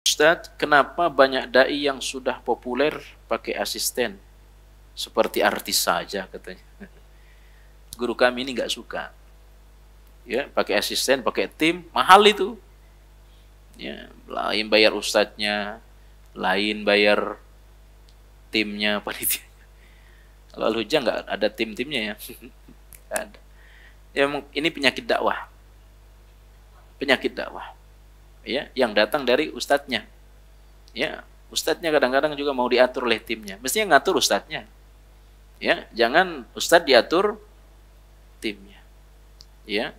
Ustadz, kenapa banyak dai yang sudah populer pakai asisten? Seperti artis saja katanya. Guru kami ini nggak suka. Ya, pakai asisten, pakai tim, mahal itu. Ya, lain bayar ustadznya, lain bayar timnya, panitia. Kalau hujan nggak ada tim-timnya ya. ada. Ya, ini penyakit dakwah. Penyakit dakwah ya yang datang dari ustadznya ya ustadznya kadang-kadang juga mau diatur oleh timnya mestinya ngatur ustadznya ya jangan ustadz diatur timnya ya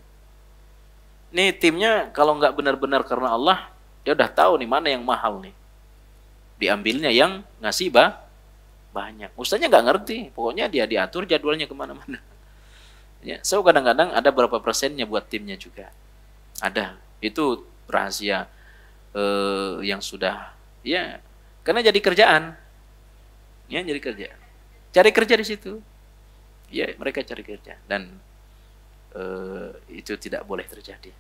ini timnya kalau nggak benar-benar karena Allah dia udah tahu nih mana yang mahal nih diambilnya yang ngasih bah banyak ustadznya nggak ngerti pokoknya dia diatur jadwalnya kemana-mana ya so kadang-kadang ada berapa persennya buat timnya juga ada itu rahasia eh, yang sudah ya karena jadi kerjaan ya jadi kerja cari kerja di situ ya mereka cari kerja dan eh, itu tidak boleh terjadi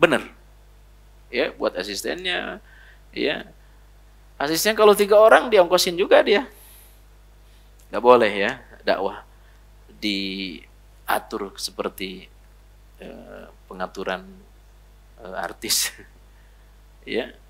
benar ya buat asistennya ya asisten kalau tiga orang diongkosin juga dia nggak boleh ya dakwah diatur seperti Eh, pengaturan eh, artis ya